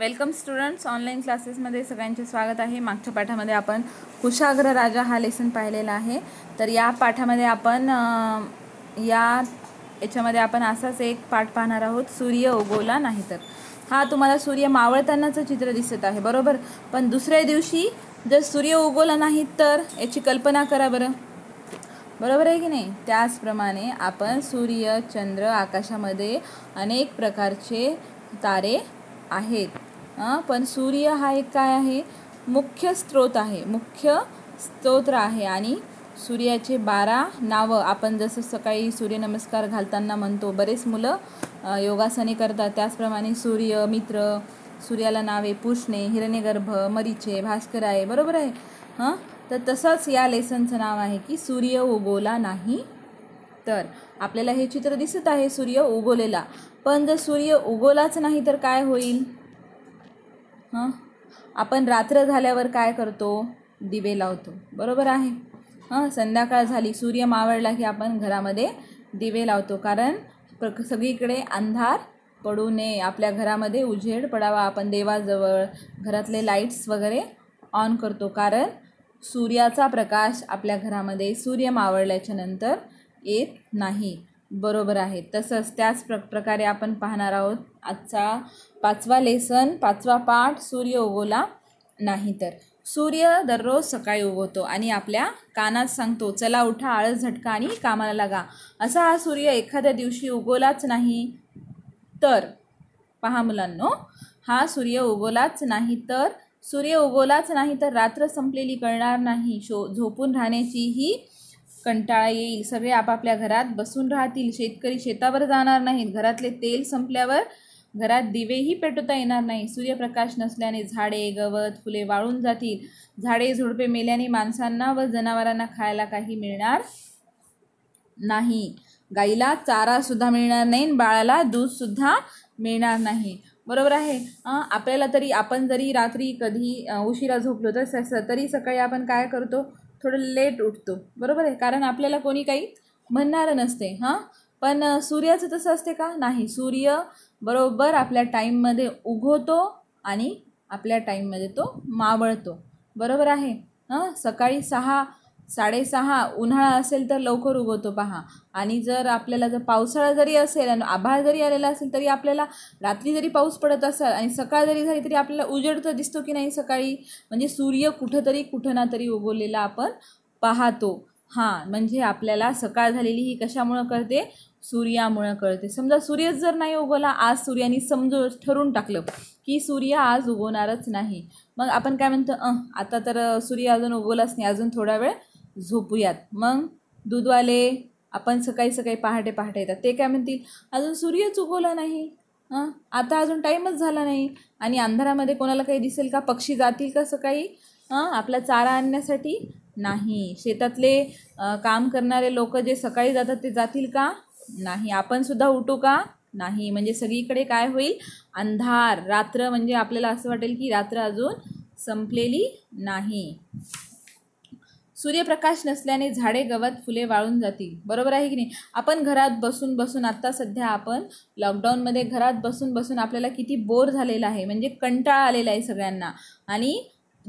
welcome students online क्लासेसमध्ये सगळ्यांचे स्वागत आहे मागच्या पाठामध्ये आपण कुशाग्र राजा हा लेसन पाहिलेला आहे तर या पाठामध्ये आपण या याच्यामध्ये आपण असाच एक पाठ पाहणार आहोत सूर्य उगवला नाही तर हा तुम्हाला सूर्य मावळतानाचं चित्र दिसत आहे बरोबर पण दुसऱ्या दिवशी जर सूर्य उगवला नाही तर याची कल्पना करा बरं बरोबर आहे की नाही त्याचप्रमाणे आपण सूर्य चंद्र आकाशामध्ये अनेक प्रकारचे तारे आहेत पण सूर्य हा एक काय आहे मुख्य स्त्रोत आहे मुख्य स्तोत्र आहे आणि सूर्याचे बारा नावं आपण जसं सकाळी सूर्यनमस्कार घालताना म्हणतो बरेच मुलं योगासने करतात त्याचप्रमाणे सूर्य मित्र सूर्याला नावे पुष्णे हिरण्यगर्भ मरीचे भास्कर आहे बरोबर आहे हां तर तसंच या लेसनचं नाव आहे की सूर्य उगवला नाही तर आपल्याला हे चित्र दिसत आहे सूर्य उगवलेला पण जर सूर्य उगवलाच नाही तर काय होईल हं आपण रात्र झाल्यावर काय करतो दिवे लावतो बरोबर आहे हां संध्याकाळ झाली सूर्य मावळला की आपण घरामध्ये दिवे लावतो कारण प्र सगळीकडे अंधार पडू नये आपल्या घरामध्ये उजेड पडावा आपण देवाजवळ घरातले लाईट्स वगैरे ऑन करतो कारण सूर्याचा प्रकाश आपल्या घरामध्ये सूर्य मावळल्याच्या नंतर येत नाही बरोबर आहे तसंच त्याच प्र प्रकारे आपण पाहणार आहोत आजचा पाचवा लेसन पाचवा पाठ सूर्य उगवला नाही तर सूर्य दररोज सकाळी उगवतो आणि आपल्या कानात सांगतो चला उठा आळस झटका आणि कामाला लागा असा हा सूर्य एखाद्या दिवशी उगवलाच नाही तर पहा मुलांनो हा सूर्य उगवलाच नाही तर सूर्य उगवलाच नाही तर रात्र संपलेली कळणार नाही शो झोपून राहण्याचीही कंटाळा येईल सगळे आपापल्या घरात बसून राहतील शेतकरी शेतावर जाणार नाहीत घरातले तेल संपल्यावर घरात दिवेही पेटवता येणार नाही सूर्यप्रकाश नसल्याने झाडे गवत फुले वाळून जातील झाडे झुडपे मेल्याने माणसांना व जनावरांना खायला काही मिळणार नाही गाईला चारा सुद्धा मिळणार नाही बाळाला दूध सुद्धा मिळणार नाही बरोबर आहे आपल्याला तरी आपण जरी रात्री कधी उशिरा झोपलो तर तरी सकाळी आपण काय करतो थोडं लेट उठतो बरोबर आहे कारण आपल्याला कोणी काही म्हणणारं नसते हां पण सूर्याचं तसं असते का नाही सूर्य बरोबर आपल्या टाईममध्ये उगवतो आणि आपल्या टाईममध्ये तो मावळतो बरोबर आहे हां सकाळी सहा साडेसहा उन्हाळा असेल तर लवकर उगवतो पहा आणि जर आपल्याला जर पावसाळा जरी असेल आणि आभाळ जरी आलेला असेल तरी आपल्याला रात्री जरी पाऊस पडत असेल आणि सकाळ जरी झाली तरी आपल्याला उजेड तर दिसतो की नाही सकाळी म्हणजे सूर्य कुठंतरी कुठं ना तरी उगवलेला आपण पाहतो हां म्हणजे आपल्याला सकाळ झालेली ही कशामुळं करते सूर्यामुळं कळते समजा सूर्यच जर नाही उगवला आज सूर्याने समजू ठरून टाकलं की सूर्य आज उगवणारच नाही मग आपण काय म्हणतो आता तर सूर्य अजून उगवलाच नाही अजून थोडा वेळ झोपूयात मग दूधवाले आपण सकाळी सकाळी पहाटे पहाटे येतात ते काय म्हणतील अजून सूर्यच उगवला नाही आता अजून टाईमच झाला नाही आणि अंधारामध्ये कोणाला काही दिसेल का पक्षी जातील का सकाळी आपला चारा आणण्यासाठी नाही शेतातले काम करणारे लोक जे सकाळी जातात ते जातील का नाही आपण सुद्धा उठू का नाही म्हणजे सगळीकडे काय होईल अंधार रात्र म्हणजे आपल्याला असं वाटेल की रात्र अजून संपलेली नाही सूर्यप्रकाश नसल्याने झाडे गवत फुले वाळून जातील बरोबर आहे की नाही आपण घरात बसून बसून आत्ता सध्या आपण लॉकडाऊनमध्ये घरात बसून बसून आपल्याला किती बोर झालेला आहे म्हणजे कंटाळा आलेला आहे सगळ्यांना आणि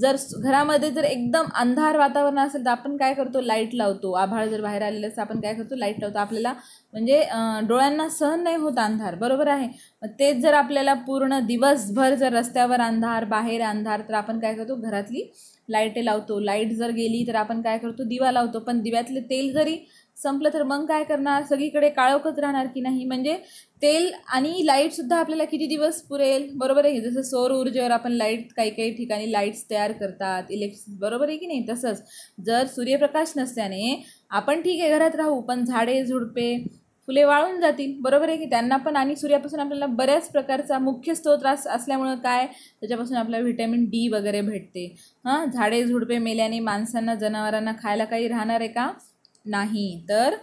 जर घरामध्ये जर एकदम अंधार वातावरण असेल तर आपण काय करतो लाईट लावतो आभाळ जर बाहेर आलेलं असतं आपण काय करतो लाईट लावतो आपल्याला म्हणजे डोळ्यांना सहन नाही होत अंधार बरोबर आहे मग तेच जर आपल्याला पूर्ण दिवसभर जर रस्त्यावर अंधार बाहेर अंधार तर आपण काय करतो घरातली लाईटे लावतो लाईट जर गेली तर आपण काय करतो दिवा लावतो पण दिव्यातले तेल जरी संपलं तर मग काय करणार सगळीकडे काळोखच राहणार की नाही म्हणजे तेल आणि लाईटसुद्धा आपल्याला किती दिवस पुरेल बरोबर आहे की जसं सौर ऊर्जेवर आपण लाईट काही काही ठिकाणी लाईट्स तयार करतात इलेक्ट्रिक बरोबर आहे की नाही तसंच जर सूर्यप्रकाश नसल्याने आपण ठीक आहे घरात राहू पण झाडे झुडपे फुले वाळून जातील बरोबर आहे की त्यांना पण आणि सूर्यापासून आपल्याला बऱ्याच प्रकारचा मुख्य स्त्रोत असल्यामुळं काय त्याच्यापासून आपल्याला व्हिटॅमिन डी वगैरे भेटते हां झाडे झुडपे मेल्याने माणसांना जनावरांना खायला काही राहणार आहे का नाही तर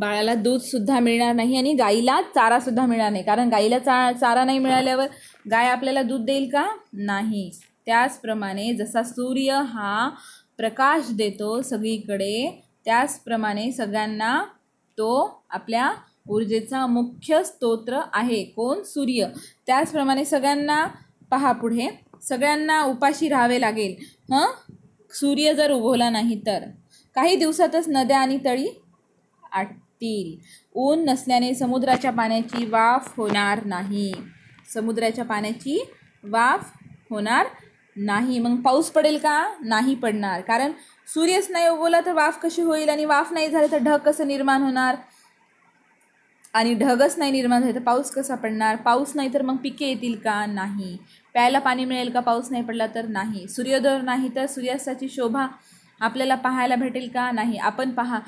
बाळाला दूधसुद्धा मिळणार नाही आणि गाईला चारासुद्धा मिळणार नाही कारण गाईला चा चारा नाही मिळाल्यावर गाय आपल्याला दूध देईल का नाही त्याचप्रमाणे जसा सूर्य हा प्रकाश देतो सगळीकडे त्याचप्रमाणे सगळ्यांना तो आपल्या ऊर्जेचा मुख्य स्तोत्र आहे कोण सूर्य त्याचप्रमाणे सगळ्यांना पहा पुढे सगळ्यांना उपाशी राहावे लागेल हं सूर्य जर उगवला नाही तर काही दिवसातच नद्या आणि तळी आटतील ऊन नसल्याने समुद्राच्या पाण्याची वाफ होणार नाही समुद्राच्या पाण्याची वाफ होणार नाही मग पाऊस पडेल का नाही पडणार कारण सूर्यच नाही उगवला तर वाफ कशी होईल आणि वाफ नाही झाली तर ढग कसं निर्माण होणार आणि ढगच नाही निर्माण झाले तर पाऊस कसा पडणार पाऊस नाही तर मग पिके येतील का नाही प्यायला पाणी मिळेल का पाऊस नाही पडला तर नाही सूर्योदय नाही तर सूर्यास्ताची शोभा आपल्याला पाहायला भेटेल का नाही आपण पहा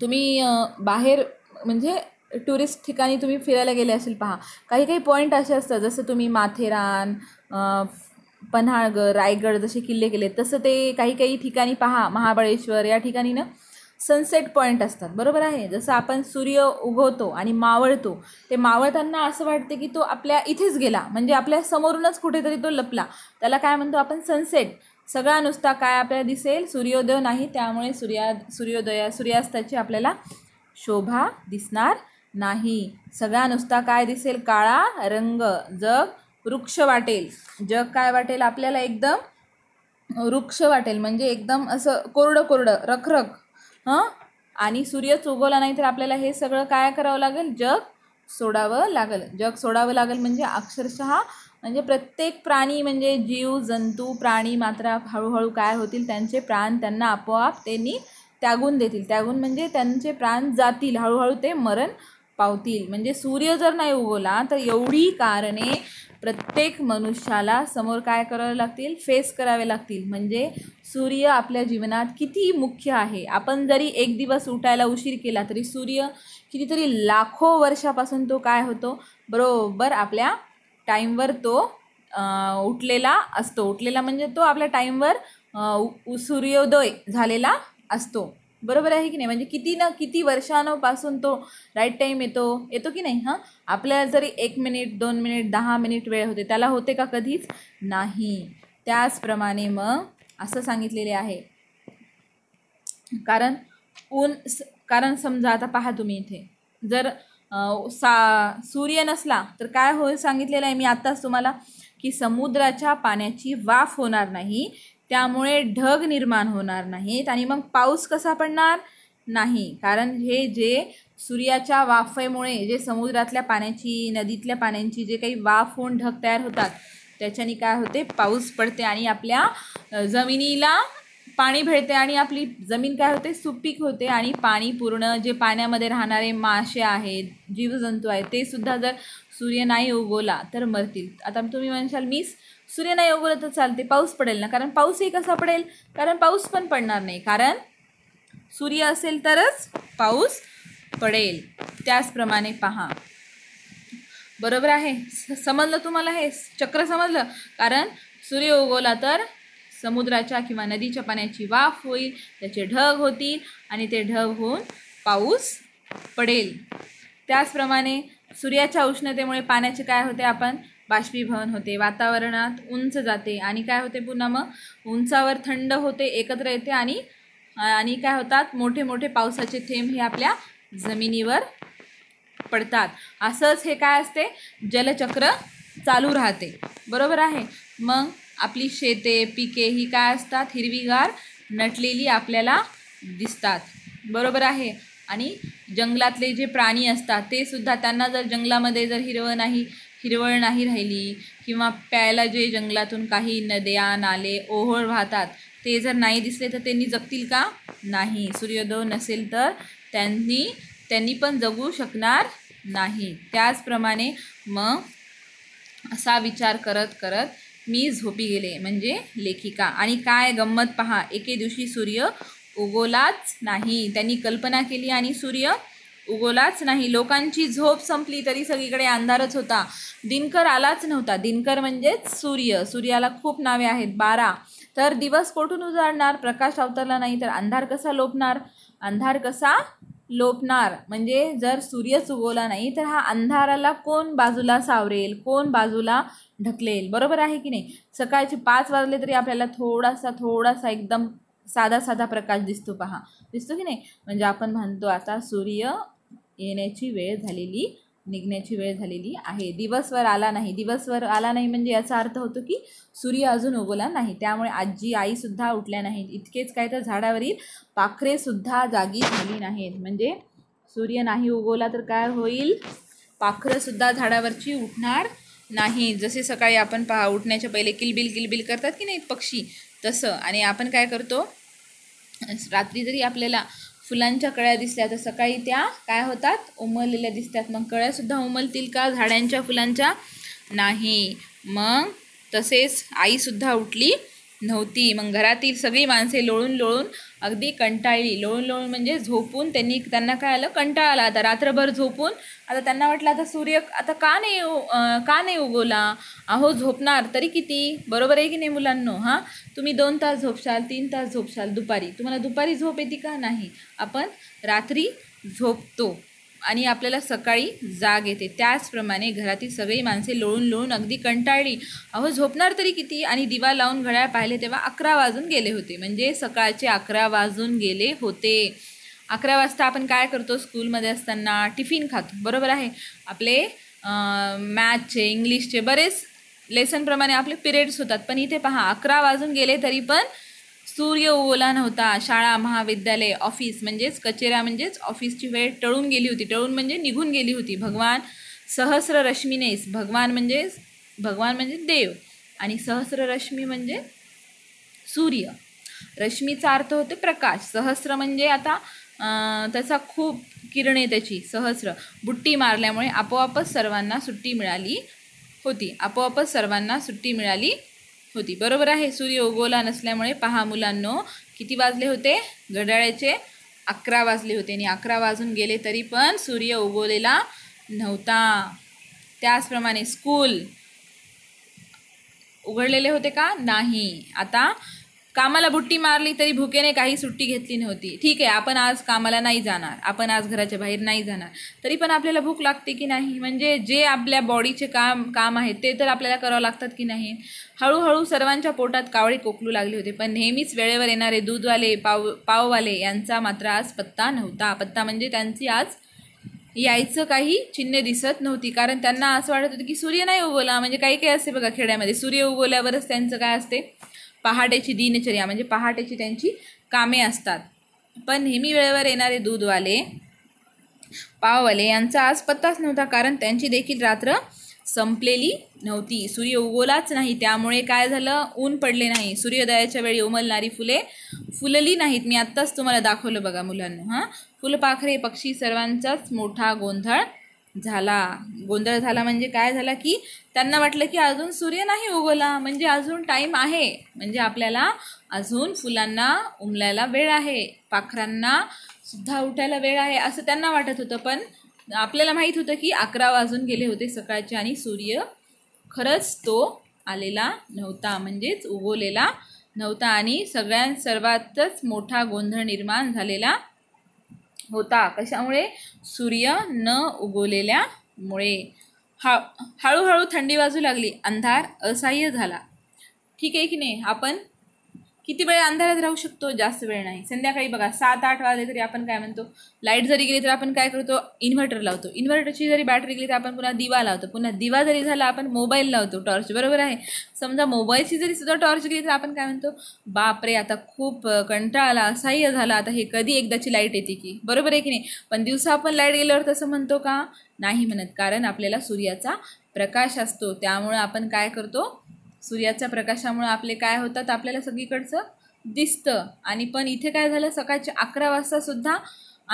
तुम्ही बाहेर म्हणजे टुरिस्ट ठिकाणी तुम्ही फिरायला गेले असेल पहा काही काही पॉईंट असे असतात जसं तुम्ही माथेरान पन्हाळगड रायगड जसे किल्ले गेले तसं ते काही काही ठिकाणी पहा महाबळेश्वर या ठिकाणी ना सनसेट पॉईंट असतात बरोबर आहे जसं आपण सूर्य उगवतो आणि मावळतो ते मावळताना असं वाटते की तो आपल्या इथेच गेला म्हणजे आपल्या समोरूनच कुठेतरी तो लपला त्याला काय म्हणतो आपण सनसेट सगळा नुसता काय आपल्याला दिसेल सूर्योदय नाही त्यामुळे सूर्या सूर्योदया सूर्यास्ताची आपल्याला शोभा दिसणार नाही सगळा नुसता काय दिसेल काळा रंग जग वृक्ष वाटेल जग काय वाटेल आपल्याला एकदम वृक्ष वाटेल म्हणजे एकदम असं कोरडं कोरडं रखरख हं आणि सूर्यच उगवला नाही तर आपल्याला हे सगळं काय करावं लागेल जग सोडावं लागेल जग सोडावं लागेल म्हणजे अक्षरशः म्हणजे प्रत्येक प्राणी म्हणजे जीव जंतू प्राणी मात्र हळूहळू काय होतील त्यांचे प्राण त्यांना आपोआप त्यांनी त्यागून देतील त्यागून म्हणजे त्यांचे प्राण जातील हळूहळू ते मरण पावतील म्हणजे सूर्य जर नाही उगवला तर एवढी कारणे प्रत्येक मनुष्याला समोर काय करावे लागतील फेस करावे लागतील म्हणजे सूर्य आपल्या जीवनात किती मुख्य आहे आपण जरी एक दिवस उठायला उशीर केला तरी सूर्य कितीतरी लाखो वर्षापासून तो काय होतो बरोबर आपल्या टाईमवर तो उठलेला असतो उठलेला म्हणजे तो आपल्या टाईमवर सूर्योदय झालेला असतो बरोबर आहे की नाही म्हणजे किती ना किती वर्षांपासून तो राईट टाईम येतो येतो की नाही हां आपल्याला जरी एक मिनिट दोन मिनिट दहा मिनिट वेळ होते त्याला होते का कधीच नाही त्याचप्रमाणे मग असं सांगितलेले आहे कारण ऊन कारण समजा आता पहा तुम्ही इथे जर सा सूर्य नसला तर काय होईल सांगितलेलं आहे मी आत्ताच तुम्हाला की समुद्राच्या पाण्याची वाफ होणार नाही त्यामुळे ढग निर्माण होणार नाहीत आणि मग पाऊस कसा पडणार नाही कारण हे जे सूर्याच्या वाफेमुळे जे समुद्रातल्या पाण्याची नदीतल्या पाण्याची जे काही वाफ होऊन ढग तयार होतात त्याच्याने काय होते पाऊस पडते आणि आपल्या जमिनीला पाणी भेटते आणि आपली जमीन काय होते सुपीक होते आणि पाणी पूर्ण जे पाण्यामध्ये राहणारे मासे आहेत जीवजंतू आहेत ते सुद्धा जर सूर्य नाही उगवला तर मरतील आता तुम्ही म्हणशाल मीस सूर्य नाही उगवलं तर चालते पाऊस पडेल ना कारण पाऊसही कसा पडेल कारण पाऊस पण पडणार नाही कारण सूर्य असेल तरच पाऊस पडेल त्याचप्रमाणे पहा बरोबर आहे समजलं तुम्हाला हे चक्र समजलं कारण सूर्य उगवला तर समुद्राच्या किंवा नदीच्या पाण्याची वाफ होईल त्याचे ढग होतील आणि ते ढग होऊन पाऊस पडेल त्याचप्रमाणे सूर्याच्या उष्णतेमुळे पाण्याचे काय होते आपण बाष्पीभवन होते वातावरणात उंच जाते आणि काय होते पुन्हा मग उंचावर थंड होते एकत्र येते आणि आणि काय होतात मोठे मोठे पावसाचे थेंब हे आपल्या जमिनीवर पडतात असंच हे काय असते जलचक्र चालू राहते बरोबर आहे मग आपली शेते पिके ही काय असतात हिरवीगार नटलेली आपल्याला दिसतात बरोबर आहे आणि जंगलातले जे प्राणी असतात ते सुद्धा त्यांना जर जंगलामध्ये जर हिरवळ नाही हिरवळ नाही राहिली किंवा प्यायला जे जंगलातून काही नद्या नाले ओहोळ वाहतात ते जर नाही दिसले तर त्यांनी जगतील का नाही सूर्योदय नसेल तर त्यांनी त्यांनी पण जगू शकणार नाही त्याचप्रमाणे मग असा विचार करत करत मी झोपी गेले म्हणजे लेखिका आणि काय गंमत पहा एके दिवशी सूर्य उगोलाच नाही त्यांनी कल्पना केली आणि सूर्य उगोलाच नाही लोकांची झोप संपली तरी सगळीकडे अंधारच होता दिनकर आलाच नव्हता दिनकर म्हणजेच सूर्य सूर्याला खूप नावे आहेत बारा तर दिवस कोठून उजाडणार प्रकाश अवतरला नाही तर अंधार कसा लोपणार अंधार कसा लोपणार म्हणजे जर सूर्यच उगवला नाही तर हा अंधाराला कोण बाजूला सावरेल कोण बाजूला ढकलेल बरोबर आहे की नाही सकाळचे पाच वाजले तरी आपल्याला थोडासा थोडासा एकदम साधा साधा प्रकाश दिसतो पहा दिसतो की नाही म्हणजे आपण म्हणतो आता सूर्य येण्याची वेळ झालेली निघण्याची वेळ झालेली आहे दिवसवर आला नाही दिवसवर आला नाही म्हणजे याचा अर्थ होतो की सूर्य अजून उगवला नाही त्यामुळे आजी आईसुद्धा उठल्या नाहीत इतकेच काय तर झाडावरील पाखरेसुद्धा जागी झाली नाहीत म्हणजे सूर्य नाही उगवला तर काय होईल पाखरंसुद्धा झाडावरची उठणार नाही जसे सकाळी आपण पहा उठण्याच्या पहिले किलबिल किलबिल करतात की नाही पक्षी तसं आणि आपण काय करतो रात्री जरी आपल्याला फुलांच्या कळ्या दिसल्या तर सकाळी त्या काय होतात उमललेल्या दिसतात मग कळ्यासुद्धा उमलतील का झाडांच्या फुलांच्या नाही मग तसेच आईसुद्धा उठली नव्हती मग घरातील सगळी माणसे लोळून लोळून अगदी कंटाळली लोळून लोळून म्हणजे झोपून त्यांनी त्यांना काय आलं कंटाळा आला आता रात्रभर झोपून आता त्यांना वाटलं आता सूर्य आता का नाही का नाही उगवला अहो झोपणार तरी किती बरोबर आहे की नाही मुलांनो हां तुम्ही दोन तास झोपशाल तीन तास झोपशाल दुपारी तुम्हाला दुपारी झोप येते का नाही आपण रात्री झोपतो आणि आपल्याला सकाळी जाग येते त्याचप्रमाणे घरातील सगळी माणसे लोळून लोळून अगदी कंटाळली अहो झोपणार तरी किती आणि दिवा लावून घड्याळ पाहिले तेव्हा अकरा वाजून गेले होते म्हणजे सकाळचे अकरा वाजून गेले होते अकरा वाजता आपण काय करतो स्कूलमध्ये असताना टिफिन खातो बरोबर आहे आपले मॅथचे इंग्लिशचे बरेच लेसनप्रमाणे आपले पिरियड्स होतात पण इथे पहा अकरा वाजून गेले तरी पण सूर्य ओला नव्हता शाळा महाविद्यालय ऑफिस म्हणजेच कचेऱ्या म्हणजेच ऑफिसची वेळ टळून गेली होती टळून म्हणजे निघून गेली होती भगवान सहस्र रश्मीनेस भगवान म्हणजे भगवान म्हणजे देव आणि सहस्र रश्मी म्हणजे सूर्य रश्मीचा अर्थ होते प्रकाश सहस्र म्हणजे आता त्याचा खूप किरणे त्याची सहस्र बुट्टी मारल्यामुळे आपोआपच सर्वांना सुट्टी मिळाली होती आपोआपच सर्वांना सुट्टी मिळाली होती बरोबर आहे सूर्य उगवला नसल्यामुळे पहा मुलांनो किती वाजले होते घड्याळ्याचे अकरा वाजले होते आणि अकरा वाजून गेले तरी पण सूर्य उगवलेला नव्हता त्याचप्रमाणे स्कूल उघडलेले होते का नाही आता कामाला बुट्टी मारली तरी भुकेने काही सुट्टी घेतली नव्हती ठीक आहे आपण आज कामाला नाही जाणार आपण आज घराच्या बाहेर नाही जाणार तरी पण आपल्याला भूक लागते की नाही म्हणजे जे आपल्या बॉडीचे काम काम आहे ते तर आपल्याला करावं लागतात की नाही हळूहळू सर्वांच्या पोटात कावळे कोकलू लागले होते पण नेहमीच वेळेवर येणारे दूधवाले पाव पाववाले यांचा मात्र आज पत्ता नव्हता पत्ता म्हणजे त्यांची आज यायचं काही चिन्ह दिसत नव्हती कारण त्यांना असं वाटत होतं की सूर्य नाही उगवला म्हणजे काही काही असते बघा खेड्यामध्ये सूर्य उगवल्यावरच त्यांचं काय असते पहाटेची दिनचर्या म्हणजे पहाटेची त्यांची कामे असतात पण नेहमी वेळेवर येणारे दूधवाले पाववाले यांचा आज पत्ताच नव्हता कारण त्यांची देखील रात्र संपलेली नव्हती सूर्य उगवलाच नाही त्यामुळे काय झालं ऊन पडले नाही सूर्योदयाच्या वेळी उमलणारी फुले फुलली नाहीत मी आत्ताच तुम्हाला दाखवलं बघा मुलांना हां फुलपाखरे पक्षी सर्वांचाच मोठा गोंधळ झाला गोंधळ झाला म्हणजे काय झाला की त्यांना वाटलं की अजून सूर्य नाही उगवला म्हणजे अजून टाईम आहे म्हणजे आपल्याला अजून फुलांना उमलायला वेळ आहे पाखरांना सुद्धा उठायला वेळ आहे असं त्यांना वाटत होतं पण आपल्याला माहीत होतं की अकरा वाजून गेले होते सकाळचे आणि सूर्य खरंच तो आलेला नव्हता म्हणजेच उगवलेला नव्हता आणि सगळ्यां सर्वातच मोठा गोंधळ निर्माण झालेला होता कशामुळे सूर्य न उगवलेल्यामुळे हा हळूहळू थंडी वाजू लागली अंधार असह्य झाला ठीक आहे की नाही आपण किती वेळ अंधारात राहू शकतो जास्त वेळ नाही संध्याकाळी बघा सात आठ वाजले तरी आपण काय म्हणतो लाईट जरी गेली तर आपण काय करतो इन्व्हर्टर लावतो इन्व्हर्टरची जरी बॅटरी गेली तर आपण पुन्हा दिवा लावतो पुन्हा दिवा जरी झाला आपण मोबाईल लावतो टॉर्च बरोबर आहे समजा मोबाईलची जरी सुद्धा टॉर्च गेली तर आपण काय म्हणतो बापरे आता खूप कंटाळा आला असह्य झाला आता हे कधी एकदाची लाईट येते की बरोबर आहे की नाही पण दिवसा आपण लाईट गेल्यावर तसं म्हणतो का नाही म्हणत कारण आपल्याला सूर्याचा प्रकाश असतो त्यामुळं आपण काय करतो सूर्याच्या प्रकाशामुळे आपले काय होतात आपल्याला सगळीकडचं दिसतं आणि पण इथे काय झालं सकाळच्या अकरा वाजतासुद्धा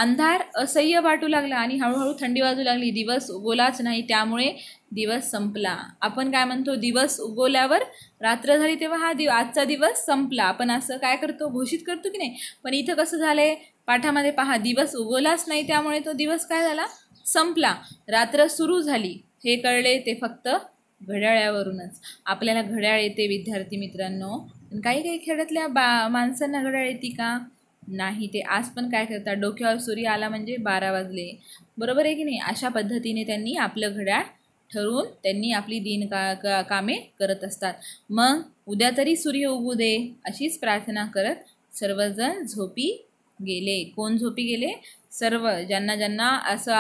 अंधार असह्य वाटू लागला आणि हळूहळू थंडी वाजू लागली दिवस उगवलाच नाही त्यामुळे दिवस संपला आपण काय म्हणतो दिवस उगवल्यावर रात्र झाली तेव्हा हा दिव आजचा दिवस संपला आपण असं काय करतो घोषित करतो की नाही पण इथं कसं झालं आहे पाठामध्ये पहा दिवस उगवलाच नाही त्यामुळे तो दिवस काय झाला संपला रात्र सुरू झाली हे कळले ते फक्त घड्याळ्यावरूनच आपल्याला घड्याळ येते विद्यार्थी मित्रांनो काही काही खेड्यातल्या बा माणसांना घड्याळ येते का नाही ते आज पण काय करतात डोक्यावर सूर्य आला म्हणजे बारा वाजले बरोबर आहे की नाही अशा पद्धतीने त्यांनी आपलं घड्याळ ठरवून त्यांनी आपली दिन का, का कामे करत असतात मग उद्या तरी सूर्य उगू दे अशीच प्रार्थना करत सर्वजण झोपी गेले कोण झोपी गेले सर्व ज्यांना ज्यांना असं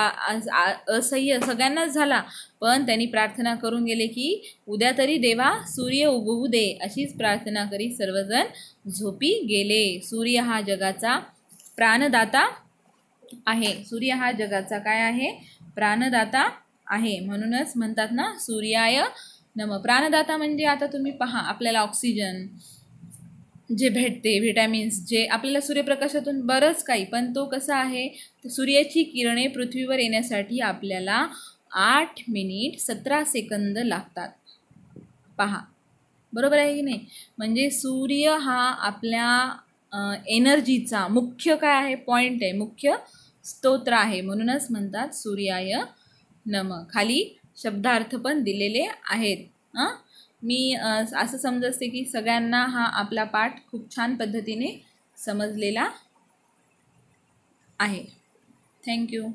असह्य सगळ्यांनाच झाला पण त्यांनी प्रार्थना करून गेले की उद्या तरी देवा सूर्य उगवू दे अशीच प्रार्थना करीत सर्वजण झोपी गेले सूर्य हा जगाचा प्राणदाता आहे सूर्य हा जगाचा काय आहे प्राणदाता आहे म्हणूनच म्हणतात ना सूर्याय नम प्राणदाता म्हणजे आता तुम्ही पहा आपल्याला ऑक्सिजन जे भेटते व्हिटॅमिन्स जे आपल्याला सूर्यप्रकाशातून बरंच काही पण तो कसा आहे सूर्याची किरणे पृथ्वीवर येण्यासाठी आपल्याला आठ मिनिट सतरा सेकंद लागतात पहा बरोबर आहे की नाही म्हणजे सूर्य हा आपल्या एनर्जीचा मुख्य काय आहे पॉईंट आहे मुख्य स्तोत्र आहे म्हणूनच म्हणतात सूर्याय नम खाली शब्दार्थ पण दिलेले आहेत हां मी असं असते की सगळ्यांना हा आपला पाठ खूप छान पद्धतीने समजलेला आहे थँक्यू